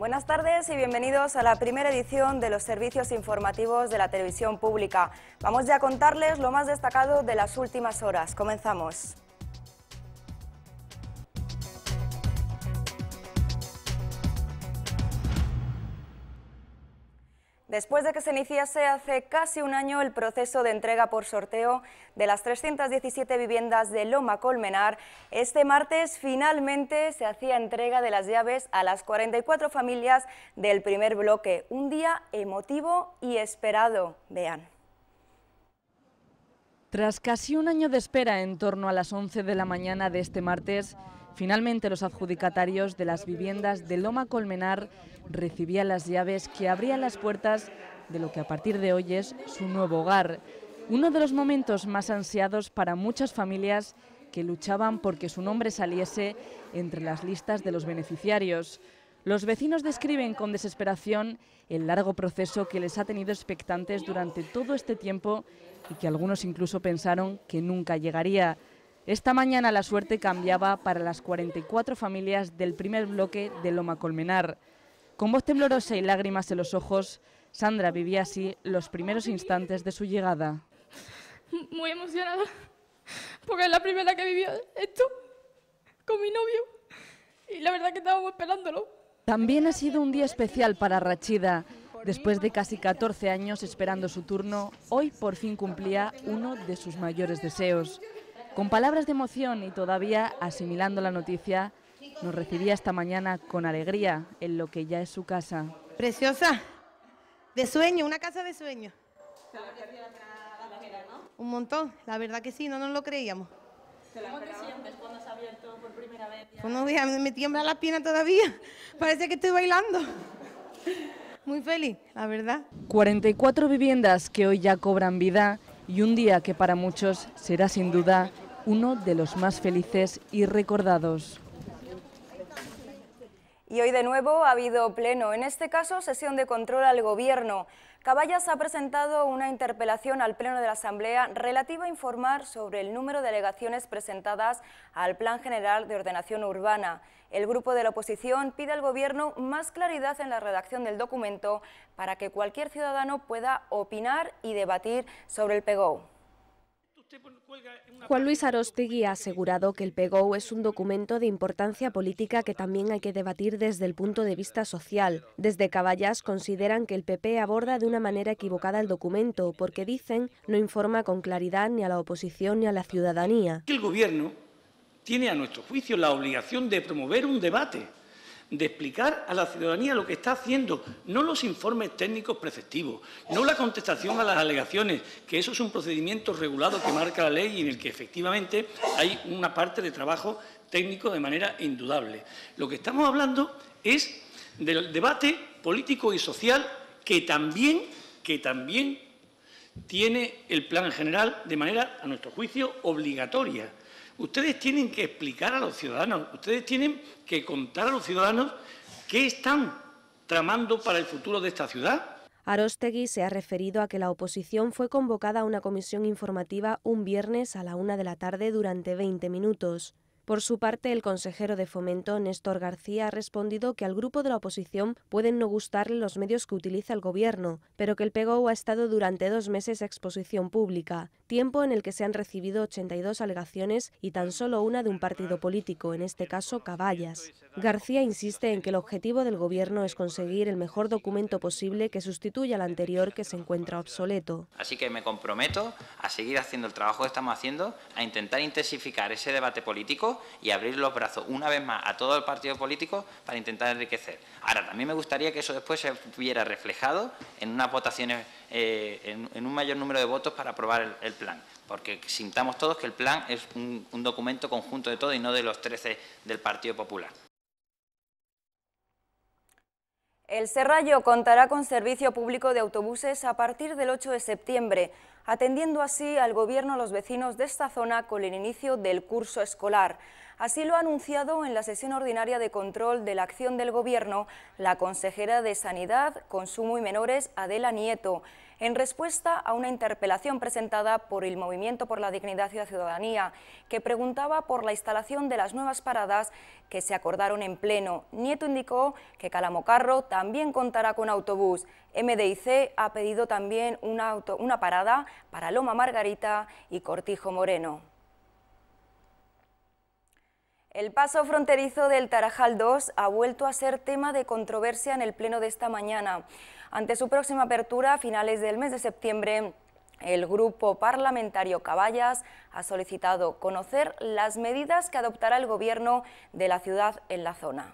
Buenas tardes y bienvenidos a la primera edición de los servicios informativos de la televisión pública. Vamos ya a contarles lo más destacado de las últimas horas. Comenzamos. Después de que se iniciase hace casi un año el proceso de entrega por sorteo de las 317 viviendas de Loma Colmenar, este martes finalmente se hacía entrega de las llaves a las 44 familias del primer bloque. Un día emotivo y esperado. Vean. Tras casi un año de espera en torno a las 11 de la mañana de este martes, Finalmente, los adjudicatarios de las viviendas de Loma Colmenar recibían las llaves que abrían las puertas de lo que a partir de hoy es su nuevo hogar. Uno de los momentos más ansiados para muchas familias que luchaban porque su nombre saliese entre las listas de los beneficiarios. Los vecinos describen con desesperación el largo proceso que les ha tenido expectantes durante todo este tiempo y que algunos incluso pensaron que nunca llegaría. Esta mañana la suerte cambiaba para las 44 familias del primer bloque de Loma Colmenar. Con voz temblorosa y lágrimas en los ojos, Sandra vivía así los primeros instantes de su llegada. Muy emocionada, porque es la primera que vivió esto con mi novio y la verdad que estábamos esperándolo. También ha sido un día especial para Rachida. Después de casi 14 años esperando su turno, hoy por fin cumplía uno de sus mayores deseos. Con palabras de emoción y todavía asimilando la noticia, nos recibía esta mañana con alegría en lo que ya es su casa. Preciosa, de sueño, una casa de sueño. la ¿no? Un montón, la verdad que sí, no nos lo creíamos. cuando abierto por primera vez? Pues me tiembla la pierna todavía, parece que estoy bailando. Muy feliz, la verdad. 44 viviendas que hoy ya cobran vida y un día que para muchos será sin duda uno de los más felices y recordados. Y hoy de nuevo ha habido pleno, en este caso sesión de control al Gobierno. Caballas ha presentado una interpelación al Pleno de la Asamblea relativa a informar sobre el número de alegaciones presentadas al Plan General de Ordenación Urbana. El grupo de la oposición pide al Gobierno más claridad en la redacción del documento para que cualquier ciudadano pueda opinar y debatir sobre el PEGO. Juan Luis Arostegui ha asegurado que el PEGO es un documento de importancia política que también hay que debatir desde el punto de vista social. Desde Caballas consideran que el PP aborda de una manera equivocada el documento porque dicen no informa con claridad ni a la oposición ni a la ciudadanía. El Gobierno tiene a nuestro juicio la obligación de promover un debate de explicar a la ciudadanía lo que está haciendo, no los informes técnicos preceptivos, no la contestación a las alegaciones, que eso es un procedimiento regulado que marca la ley y en el que efectivamente hay una parte de trabajo técnico de manera indudable. Lo que estamos hablando es del debate político y social que también, que también tiene el plan general de manera, a nuestro juicio, obligatoria Ustedes tienen que explicar a los ciudadanos, ustedes tienen que contar a los ciudadanos qué están tramando para el futuro de esta ciudad. Arostegui se ha referido a que la oposición fue convocada a una comisión informativa un viernes a la una de la tarde durante 20 minutos. Por su parte, el consejero de Fomento, Néstor García, ha respondido que al grupo de la oposición pueden no gustarle los medios que utiliza el gobierno, pero que el Pego ha estado durante dos meses a exposición pública, tiempo en el que se han recibido 82 alegaciones y tan solo una de un partido político, en este caso Caballas. García insiste en que el objetivo del gobierno es conseguir el mejor documento posible que sustituya al anterior que se encuentra obsoleto. Así que me comprometo a seguir haciendo el trabajo que estamos haciendo, a intentar intensificar ese debate político y abrir los brazos una vez más a todo el partido político para intentar enriquecer. Ahora, también me gustaría que eso después se viera reflejado en unas votaciones, eh, en, un mayor número de votos para aprobar el, plan, porque sintamos todos que el plan es un, documento conjunto de todos y no de los 13 del Partido Popular. El Serrallo contará con servicio público de autobuses a partir del 8 de septiembre atendiendo así al gobierno a los vecinos de esta zona con el inicio del curso escolar. Así lo ha anunciado en la sesión ordinaria de control de la acción del Gobierno la consejera de Sanidad, Consumo y Menores, Adela Nieto, en respuesta a una interpelación presentada por el Movimiento por la Dignidad y la Ciudadanía, que preguntaba por la instalación de las nuevas paradas que se acordaron en pleno. Nieto indicó que Calamocarro también contará con autobús MDIC ha pedido también una, parada para Loma Margarita y Cortijo Moreno. El paso fronterizo del Tarajal 2 ha vuelto a ser tema de controversia en el pleno de esta mañana. Ante su próxima apertura a finales del mes de septiembre, el grupo parlamentario Caballas ha solicitado conocer las medidas que adoptará el gobierno de la ciudad en la zona.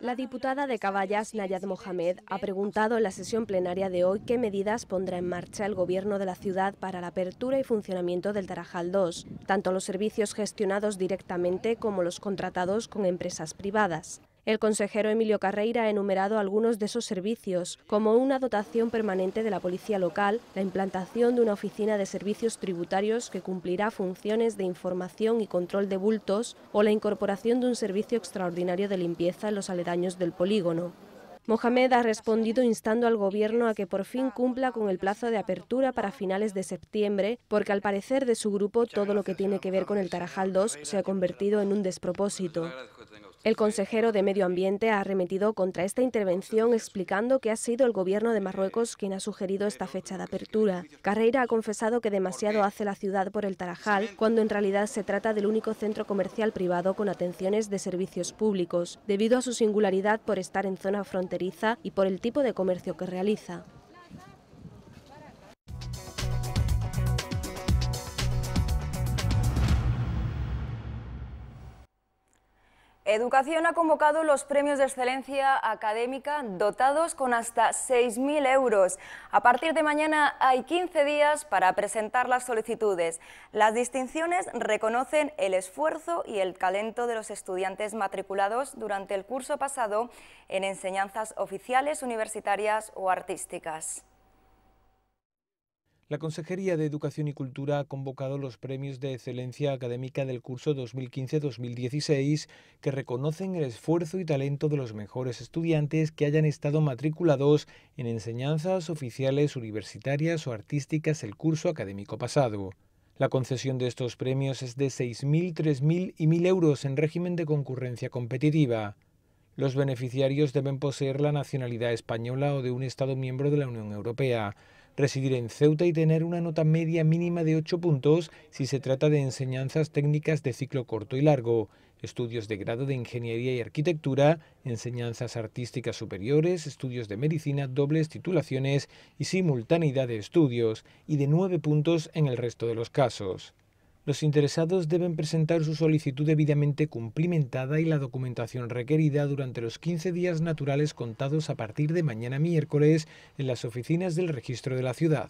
La diputada de Caballas, Nayad Mohamed, ha preguntado en la sesión plenaria de hoy qué medidas pondrá en marcha el Gobierno de la ciudad para la apertura y funcionamiento del Tarajal 2, tanto los servicios gestionados directamente como los contratados con empresas privadas. El consejero Emilio Carreira ha enumerado algunos de esos servicios, como una dotación permanente de la policía local, la implantación de una oficina de servicios tributarios que cumplirá funciones de información y control de bultos o la incorporación de un servicio extraordinario de limpieza en los aledaños del polígono. Mohamed ha respondido instando al gobierno a que por fin cumpla con el plazo de apertura para finales de septiembre, porque al parecer de su grupo todo lo que tiene que ver con el Tarajal 2 se ha convertido en un despropósito. El consejero de Medio Ambiente ha arremetido contra esta intervención explicando que ha sido el gobierno de Marruecos quien ha sugerido esta fecha de apertura. Carreira ha confesado que demasiado hace la ciudad por el Tarajal, cuando en realidad se trata del único centro comercial privado con atenciones de servicios públicos, debido a su singularidad por estar en zona fronteriza y por el tipo de comercio que realiza. Educación ha convocado los premios de excelencia académica dotados con hasta 6.000 euros. A partir de mañana hay 15 días para presentar las solicitudes. Las distinciones reconocen el esfuerzo y el talento de los estudiantes matriculados durante el curso pasado en enseñanzas oficiales, universitarias o artísticas. La Consejería de Educación y Cultura ha convocado los premios de excelencia académica del curso 2015-2016 que reconocen el esfuerzo y talento de los mejores estudiantes que hayan estado matriculados en enseñanzas oficiales universitarias o artísticas el curso académico pasado. La concesión de estos premios es de 6.000, 3.000 y 1.000 euros en régimen de concurrencia competitiva. Los beneficiarios deben poseer la nacionalidad española o de un Estado miembro de la Unión Europea residir en Ceuta y tener una nota media mínima de 8 puntos si se trata de enseñanzas técnicas de ciclo corto y largo, estudios de grado de Ingeniería y Arquitectura, enseñanzas artísticas superiores, estudios de medicina, dobles titulaciones y simultaneidad de estudios, y de 9 puntos en el resto de los casos. Los interesados deben presentar su solicitud debidamente cumplimentada y la documentación requerida durante los 15 días naturales contados a partir de mañana miércoles en las oficinas del registro de la ciudad.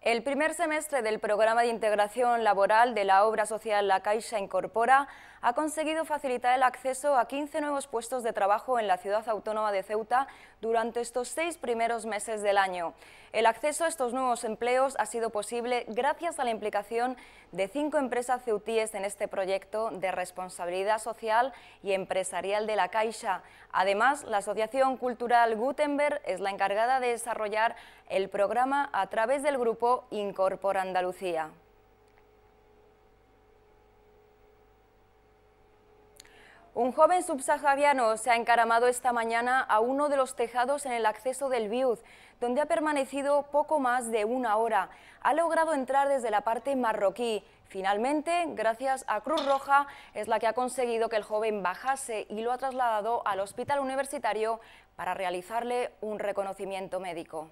El primer semestre del programa de integración laboral de la obra social La Caixa incorpora ha conseguido facilitar el acceso a 15 nuevos puestos de trabajo en la ciudad autónoma de Ceuta durante estos seis primeros meses del año. El acceso a estos nuevos empleos ha sido posible gracias a la implicación de cinco empresas ceutíes en este proyecto de responsabilidad social y empresarial de la Caixa. Además, la Asociación Cultural Gutenberg es la encargada de desarrollar el programa a través del grupo Incorpora Andalucía. Un joven subsahariano se ha encaramado esta mañana a uno de los tejados en el acceso del Biud, donde ha permanecido poco más de una hora. Ha logrado entrar desde la parte marroquí. Finalmente, gracias a Cruz Roja, es la que ha conseguido que el joven bajase y lo ha trasladado al hospital universitario para realizarle un reconocimiento médico.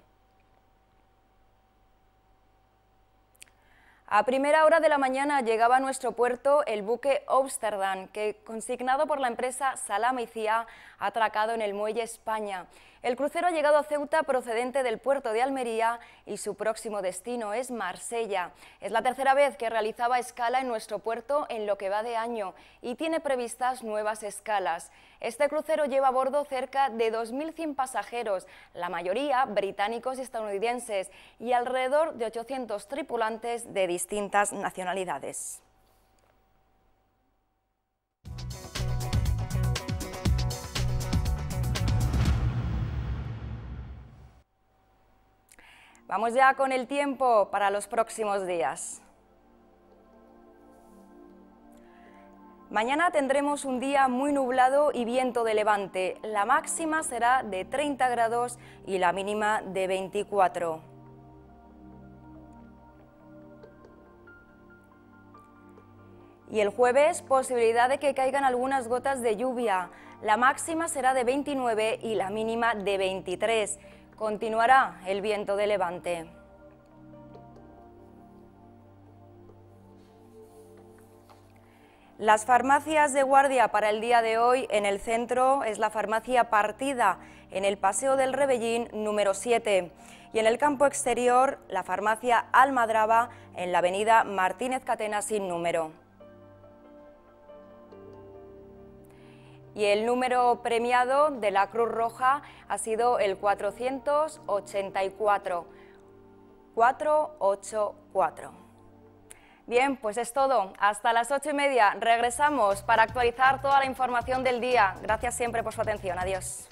A primera hora de la mañana llegaba a nuestro puerto el buque Amsterdam, que, consignado por la empresa Salama y ha atracado en el muelle España. El crucero ha llegado a Ceuta procedente del puerto de Almería y su próximo destino es Marsella. Es la tercera vez que realizaba escala en nuestro puerto en lo que va de año y tiene previstas nuevas escalas. Este crucero lleva a bordo cerca de 2.100 pasajeros, la mayoría británicos y estadounidenses, y alrededor de 800 tripulantes de distancia distintas nacionalidades. Vamos ya con el tiempo para los próximos días. Mañana tendremos un día muy nublado y viento de levante. La máxima será de 30 grados y la mínima de 24. y el jueves posibilidad de que caigan algunas gotas de lluvia. La máxima será de 29 y la mínima de 23. Continuará el viento de levante. Las farmacias de guardia para el día de hoy en el centro es la farmacia Partida, en el Paseo del Rebellín número 7 y en el campo exterior la farmacia Almadraba en la avenida Martínez Catena sin número. y el número premiado de la Cruz Roja ha sido el 484. 484. Bien, pues es todo. Hasta las ocho y media regresamos para actualizar toda la información del día. Gracias siempre por su atención. Adiós.